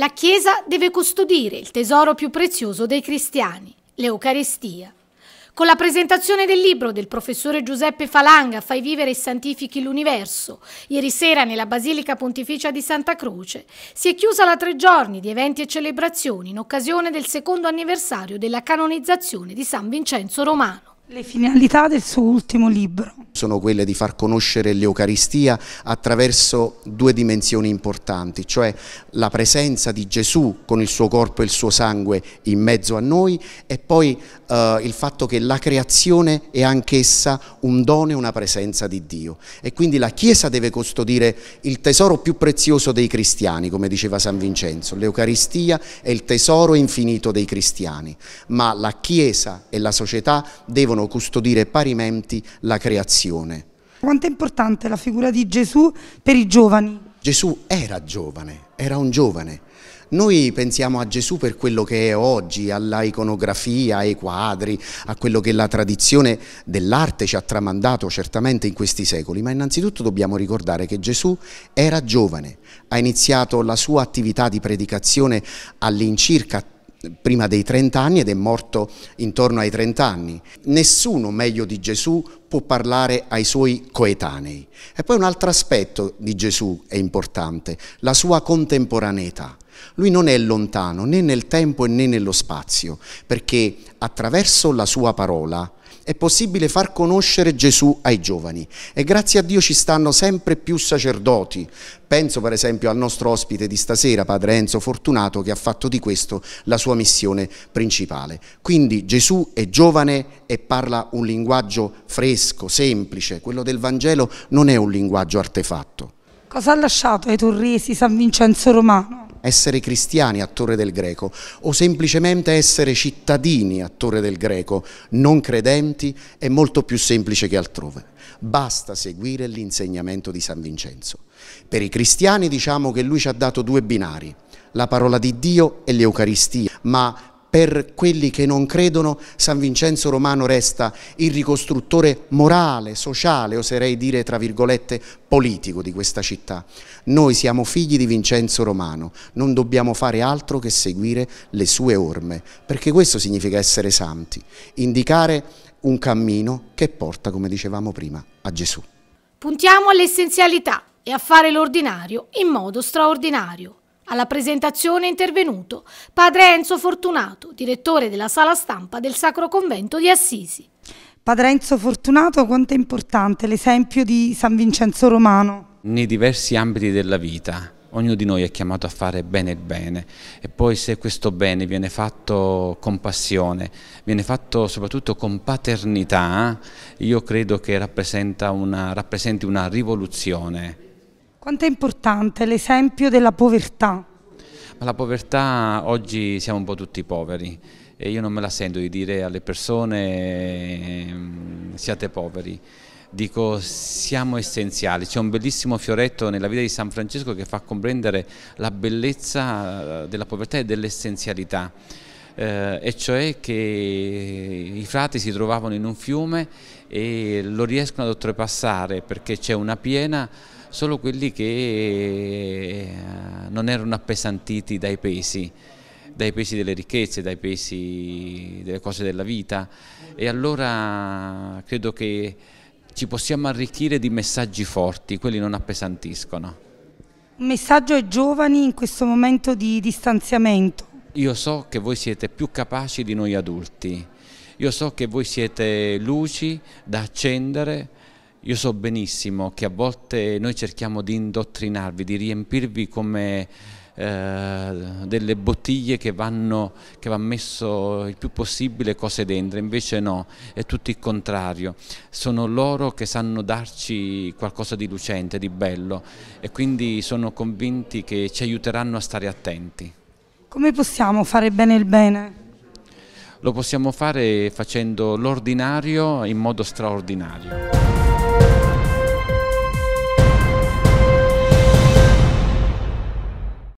La Chiesa deve custodire il tesoro più prezioso dei cristiani, l'Eucaristia. Con la presentazione del libro del professore Giuseppe Falanga Fai vivere e santifichi l'universo, ieri sera nella Basilica Pontificia di Santa Croce, si è chiusa la tre giorni di eventi e celebrazioni in occasione del secondo anniversario della canonizzazione di San Vincenzo Romano. Le finalità del suo ultimo libro sono quelle di far conoscere l'Eucaristia attraverso due dimensioni importanti, cioè la presenza di Gesù con il suo corpo e il suo sangue in mezzo a noi e poi eh, il fatto che la creazione è anch'essa un dono e una presenza di Dio. E quindi la Chiesa deve custodire il tesoro più prezioso dei cristiani, come diceva San Vincenzo. L'Eucaristia è il tesoro infinito dei cristiani, ma la Chiesa e la società devono custodire parimenti la creazione missione. Quanto è importante la figura di Gesù per i giovani? Gesù era giovane, era un giovane. Noi pensiamo a Gesù per quello che è oggi, alla iconografia, ai quadri, a quello che la tradizione dell'arte ci ha tramandato certamente in questi secoli, ma innanzitutto dobbiamo ricordare che Gesù era giovane, ha iniziato la sua attività di predicazione all'incirca prima dei 30 anni ed è morto intorno ai 30 anni. Nessuno meglio di Gesù può parlare ai suoi coetanei. E poi un altro aspetto di Gesù è importante, la sua contemporaneità. Lui non è lontano né nel tempo né nello spazio, perché attraverso la sua parola è possibile far conoscere Gesù ai giovani e grazie a Dio ci stanno sempre più sacerdoti. Penso per esempio al nostro ospite di stasera, Padre Enzo Fortunato, che ha fatto di questo la sua missione principale. Quindi Gesù è giovane e parla un linguaggio fresco, semplice. Quello del Vangelo non è un linguaggio artefatto. Cosa ha lasciato ai torresi San Vincenzo Romano? essere cristiani a Torre del Greco o semplicemente essere cittadini a Torre del Greco, non credenti, è molto più semplice che altrove. Basta seguire l'insegnamento di San Vincenzo. Per i cristiani diciamo che lui ci ha dato due binari, la parola di Dio e l'Eucaristia, ma per quelli che non credono, San Vincenzo Romano resta il ricostruttore morale, sociale, oserei dire tra virgolette politico di questa città. Noi siamo figli di Vincenzo Romano, non dobbiamo fare altro che seguire le sue orme, perché questo significa essere santi, indicare un cammino che porta, come dicevamo prima, a Gesù. Puntiamo all'essenzialità e a fare l'ordinario in modo straordinario. Alla presentazione è intervenuto padre Enzo Fortunato, direttore della sala stampa del Sacro Convento di Assisi. Padre Enzo Fortunato, quanto è importante l'esempio di San Vincenzo Romano? Nei diversi ambiti della vita, ognuno di noi è chiamato a fare bene il bene e poi se questo bene viene fatto con passione, viene fatto soprattutto con paternità, io credo che una, rappresenti una rivoluzione quanto è importante l'esempio della povertà? La povertà, oggi siamo un po' tutti poveri e io non me la sento di dire alle persone ehm, siate poveri. Dico siamo essenziali, c'è un bellissimo fioretto nella vita di San Francesco che fa comprendere la bellezza eh, della povertà e dell'essenzialità. Eh, e cioè che i frati si trovavano in un fiume e lo riescono ad oltrepassare perché c'è una piena solo quelli che eh, non erano appesantiti dai pesi, dai pesi delle ricchezze, dai pesi delle cose della vita e allora credo che ci possiamo arricchire di messaggi forti, quelli non appesantiscono. Un messaggio ai giovani in questo momento di distanziamento? Io so che voi siete più capaci di noi adulti, io so che voi siete luci da accendere io so benissimo che a volte noi cerchiamo di indottrinarvi, di riempirvi come eh, delle bottiglie che vanno che va messo il più possibile cose dentro, invece no, è tutto il contrario. Sono loro che sanno darci qualcosa di lucente, di bello e quindi sono convinti che ci aiuteranno a stare attenti. Come possiamo fare bene il bene? Lo possiamo fare facendo l'ordinario in modo straordinario.